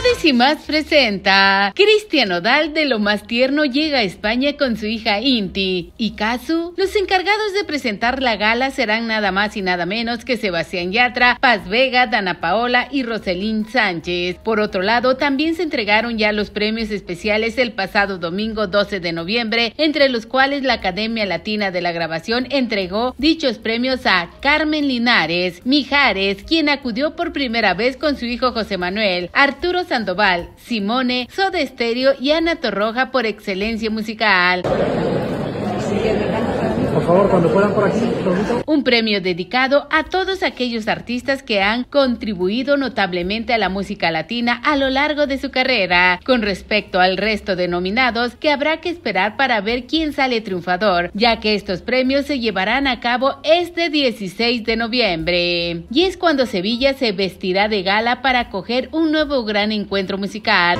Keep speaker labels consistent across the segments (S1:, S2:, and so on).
S1: vez y más presenta. Cristian Odal de Lo Más Tierno llega a España con su hija Inti y Casu. Los encargados de presentar la gala serán nada más y nada menos que Sebastián Yatra, Paz Vega, Dana Paola y Roselín Sánchez. Por otro lado, también se entregaron ya los premios especiales el pasado domingo 12 de noviembre, entre los cuales la Academia Latina de la Grabación entregó dichos premios a Carmen Linares Mijares, quien acudió por primera vez con su hijo José Manuel, Arturo Sandoval, Simone, Soda Stereo y Ana Torroja por excelencia musical favor, cuando puedan por aquí. Un premio dedicado a todos aquellos artistas que han contribuido notablemente a la música latina a lo largo de su carrera. Con respecto al resto de nominados, que habrá que esperar para ver quién sale triunfador, ya que estos premios se llevarán a cabo este 16 de noviembre. Y es cuando Sevilla se vestirá de gala para acoger un nuevo gran encuentro musical.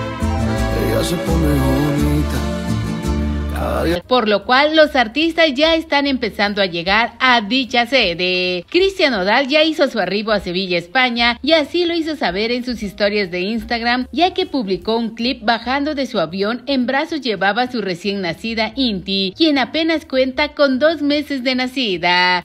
S1: Por lo cual los artistas ya están empezando a llegar a dicha sede. Cristian Odal ya hizo su arribo a Sevilla, España, y así lo hizo saber en sus historias de Instagram, ya que publicó un clip bajando de su avión en brazos llevaba a su recién nacida Inti, quien apenas cuenta con dos meses de nacida.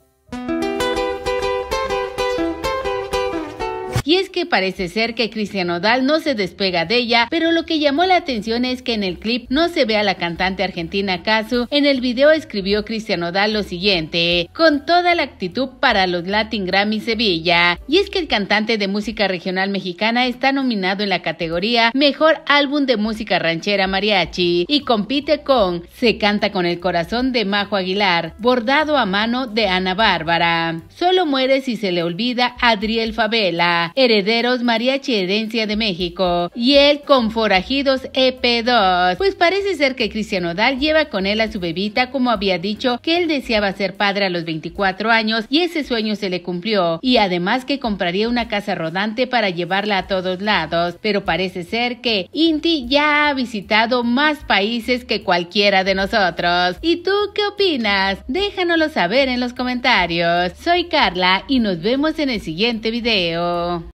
S1: Y es que parece ser que Cristian Odal no se despega de ella, pero lo que llamó la atención es que en el clip no se ve a la cantante argentina Casu. En el video escribió Cristian Odal lo siguiente: con toda la actitud para los Latin Grammy Sevilla. Y es que el cantante de música regional mexicana está nominado en la categoría Mejor Álbum de Música Ranchera Mariachi y compite con Se canta con el corazón de Majo Aguilar, bordado a mano de Ana Bárbara. Solo muere si se le olvida Adriel Favela Herederos María Herencia de México y él con Forajidos EP2. Pues parece ser que Cristiano Odal lleva con él a su bebita como había dicho que él deseaba ser padre a los 24 años y ese sueño se le cumplió y además que compraría una casa rodante para llevarla a todos lados, pero parece ser que Inti ya ha visitado más países que cualquiera de nosotros. ¿Y tú qué opinas? Déjanoslo saber en los comentarios. Soy Carla y nos vemos en el siguiente video.